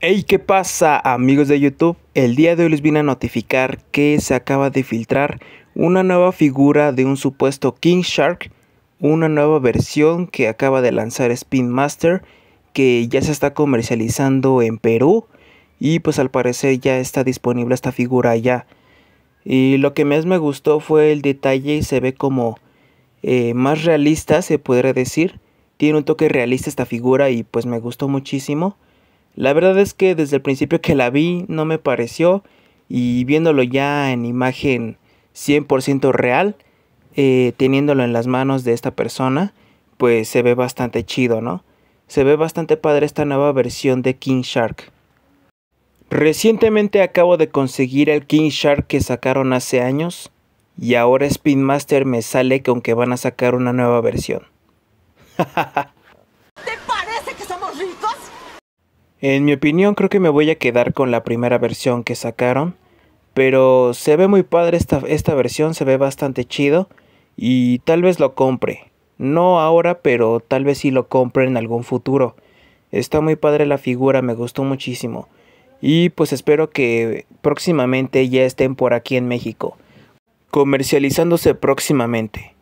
Hey, ¿qué pasa amigos de YouTube? El día de hoy les vine a notificar que se acaba de filtrar una nueva figura de un supuesto King Shark, una nueva versión que acaba de lanzar Spin Master, que ya se está comercializando en Perú y pues al parecer ya está disponible esta figura allá. Y lo que más me gustó fue el detalle y se ve como eh, más realista, se podría decir. Tiene un toque realista esta figura y pues me gustó muchísimo. La verdad es que desde el principio que la vi no me pareció y viéndolo ya en imagen 100% real, eh, teniéndolo en las manos de esta persona, pues se ve bastante chido, ¿no? Se ve bastante padre esta nueva versión de King Shark. Recientemente acabo de conseguir el King Shark que sacaron hace años y ahora Spin Master me sale con que van a sacar una nueva versión. ¿Te parece que somos ricos? En mi opinión creo que me voy a quedar con la primera versión que sacaron. Pero se ve muy padre esta, esta versión, se ve bastante chido. Y tal vez lo compre. No ahora, pero tal vez sí lo compre en algún futuro. Está muy padre la figura, me gustó muchísimo. Y pues espero que próximamente ya estén por aquí en México. Comercializándose próximamente.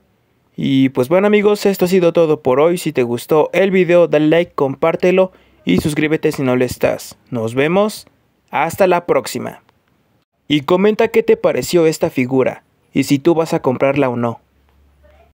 Y pues bueno amigos, esto ha sido todo por hoy. Si te gustó el video, dale like, compártelo y suscríbete si no lo estás. Nos vemos, hasta la próxima. Y comenta qué te pareció esta figura y si tú vas a comprarla o no.